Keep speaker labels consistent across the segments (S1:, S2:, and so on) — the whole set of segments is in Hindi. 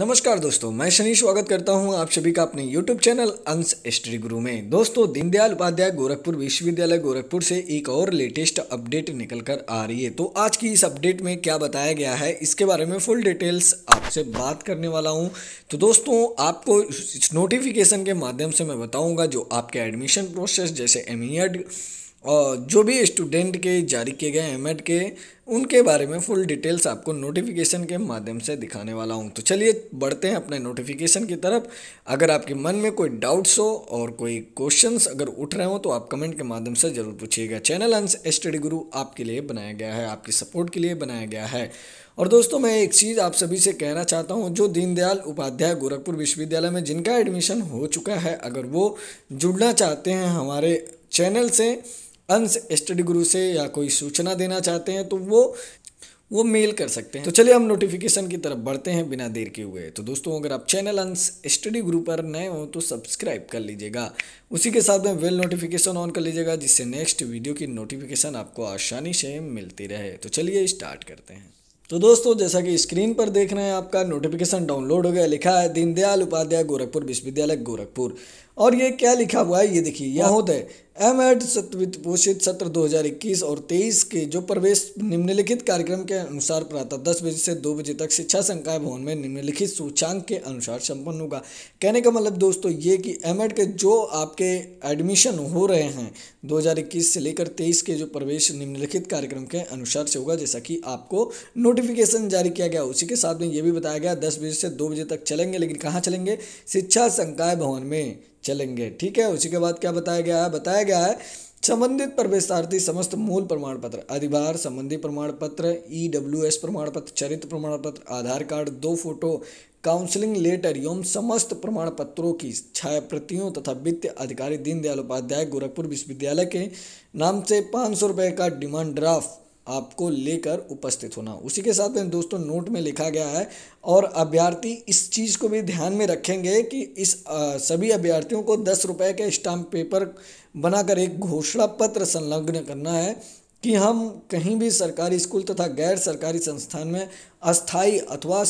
S1: नमस्कार दोस्तों मैं शनि स्वागत करता हूं आप सभी का अपने YouTube चैनल अंश स्ट्री गुरु में दोस्तों दीनदयाल उपाध्याय गोरखपुर विश्वविद्यालय गोरखपुर से एक और लेटेस्ट अपडेट निकल कर आ रही है तो आज की इस अपडेट में क्या बताया गया है इसके बारे में फुल डिटेल्स आपसे बात करने वाला हूं तो दोस्तों आपको नोटिफिकेशन के माध्यम से मैं बताऊँगा जो आपके एडमिशन प्रोसेस जैसे एम और जो भी स्टूडेंट के जारी किए गए एम के उनके बारे में फुल डिटेल्स आपको नोटिफिकेशन के माध्यम से दिखाने वाला हूँ तो चलिए बढ़ते हैं अपने नोटिफिकेशन की तरफ अगर आपके मन में कोई डाउट्स हो और कोई क्वेश्चंस अगर उठ रहे हो तो आप कमेंट के माध्यम से ज़रूर पूछिएगा चैनल अंश स्टडी गुरु आपके लिए बनाया गया है आपकी सपोर्ट के लिए बनाया गया है और दोस्तों मैं एक चीज़ आप सभी से कहना चाहता हूँ जो दीनदयाल उपाध्याय गोरखपुर विश्वविद्यालय में जिनका एडमिशन हो चुका है अगर वो जुड़ना चाहते हैं हमारे चैनल से अंश स्टडी गुरु से या कोई सूचना देना चाहते हैं तो वो वो मेल कर सकते हैं तो चलिए हम नोटिफिकेशन की तरफ बढ़ते हैं बिना देर के हुए तो दोस्तों अगर आप चैनल अंश स्टडी ग्रुप पर नए हो तो सब्सक्राइब कर लीजिएगा उसी के साथ में वेल नोटिफिकेशन ऑन कर लीजिएगा जिससे नेक्स्ट वीडियो की नोटिफिकेशन आपको आसानी से मिलती रहे तो चलिए स्टार्ट करते हैं तो दोस्तों जैसा कि स्क्रीन पर देख रहे हैं आपका नोटिफिकेशन डाउनलोड हो गया लिखा है दीनदयाल उपाध्याय गोरखपुर विश्वविद्यालय गोरखपुर और ये क्या लिखा हुआ है ये देखिए यह होता है एम एड सत्र पोषित सत्र 2021 और 23 के जो प्रवेश निम्नलिखित कार्यक्रम के अनुसार प्रातः दस बजे से दो बजे तक शिक्षा संकाय भवन में निम्नलिखित सूचांक के अनुसार संपन्न होगा कहने का मतलब दोस्तों ये कि एम एड के जो आपके एडमिशन हो रहे हैं 2021 से लेकर 23 के जो प्रवेश निम्नलिखित कार्यक्रम के अनुसार से होगा जैसा कि आपको नोटिफिकेशन जारी किया गया उसी के साथ में ये भी बताया गया दस बजे से दो बजे तक चलेंगे लेकिन कहाँ चलेंगे शिक्षा संकाय भवन में चलेंगे ठीक है उसी के बाद क्या बताया गया है बताया गया है संबंधित प्रवेशार्थी समस्त मूल प्रमाण पत्र अधिभार संबंधी प्रमाण पत्र ई e डब्ल्यू एस प्रमाण पत्र चरित्र प्रमाण पत्र आधार कार्ड दो फोटो काउंसलिंग लेटर एवं समस्त प्रमाण पत्रों की छाया प्रतियों तथा वित्त अधिकारी दीनदयाल उपाध्याय गोरखपुर विश्वविद्यालय के नाम से पाँच सौ रुपये का डिमांड ड्राफ्ट आपको लेकर उपस्थित होना उसी के साथ में दोस्तों नोट में लिखा गया है और अभ्यर्थी इस चीज़ को भी ध्यान में रखेंगे कि इस आ, सभी अभ्यर्थियों को दस रुपये के स्टाम्प पेपर बनाकर एक घोषणा पत्र संलग्न करना है कि हम कहीं भी सरकारी स्कूल तथा गैर सरकारी संस्थान में अस्थाई अथवा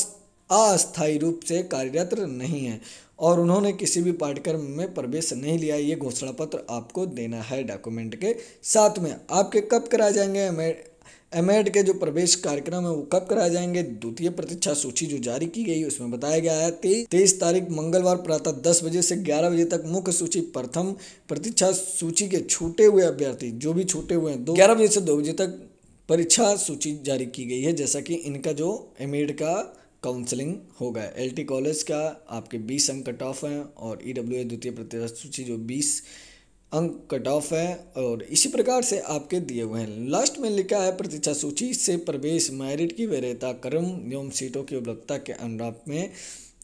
S1: अस्थायी रूप से कार्यरत नहीं है और उन्होंने किसी भी पाठ्यक्रम में प्रवेश नहीं लिया ये घोषणा पत्र आपको देना है डॉक्यूमेंट के साथ में आपके कब कराए जाएंगे एम के जो प्रवेश कार्यक्रम है वो कब कराए जाएंगे द्वितीय प्रतीक्षा सूची जो जारी की गई उसमें बताया गया है कि तेईस तारीख मंगलवार प्रातः दस बजे से ग्यारह बजे तक मुख्य सूची प्रथम प्रतीक्षा सूची के छूटे हुए अभ्यर्थी जो भी छूटे हुए हैं दो ग्यारह बजे से दो बजे तक परीक्षा सूची जारी की गई है जैसा कि इनका जो एम का काउंसलिंग होगा एल कॉलेज का आपके बीस अंक कट ऑफ हैं और ई e द्वितीय प्रतीक्षा सूची जो बीस अंक कट ऑफ है और इसी प्रकार से आपके दिए हुए हैं लास्ट में लिखा है प्रतीक्षा सूची से प्रवेश मैरिट की वैधता क्रम एवं सीटों की उपलब्धता के अनुराप में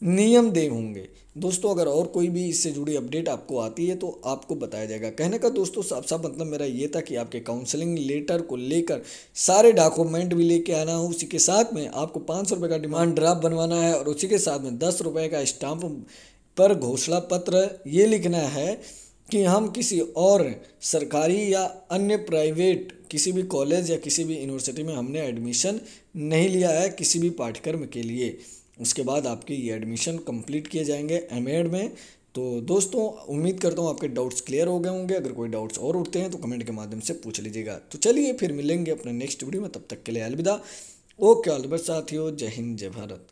S1: नियम दे होंगे दोस्तों अगर और कोई भी इससे जुड़ी अपडेट आपको आती है तो आपको बताया जाएगा कहने का दोस्तों साफ साफ मतलब मेरा ये था कि आपके काउंसलिंग लेटर को लेकर सारे डॉक्यूमेंट भी लेके आना हो उसी के साथ में आपको पाँच सौ रुपये का डिमांड ड्राफ्ट बनवाना है और उसी के साथ में दस रुपये का स्टाम्प पर घोषणा पत्र ये लिखना है कि हम किसी और सरकारी या अन्य प्राइवेट किसी भी कॉलेज या किसी भी यूनिवर्सिटी में हमने एडमिशन नहीं लिया है किसी भी पाठ्यक्रम के लिए उसके बाद आपके ये एडमिशन कंप्लीट किए जाएंगे एम में तो दोस्तों उम्मीद करता हूँ आपके डाउट्स क्लियर हो गए होंगे अगर कोई डाउट्स और उठते हैं तो कमेंट के माध्यम से पूछ लीजिएगा तो चलिए फिर मिलेंगे अपने नेक्स्ट वीडियो में तब तक के लिए अलविदा ओके अलबर साथियों जय हिंद जय भारत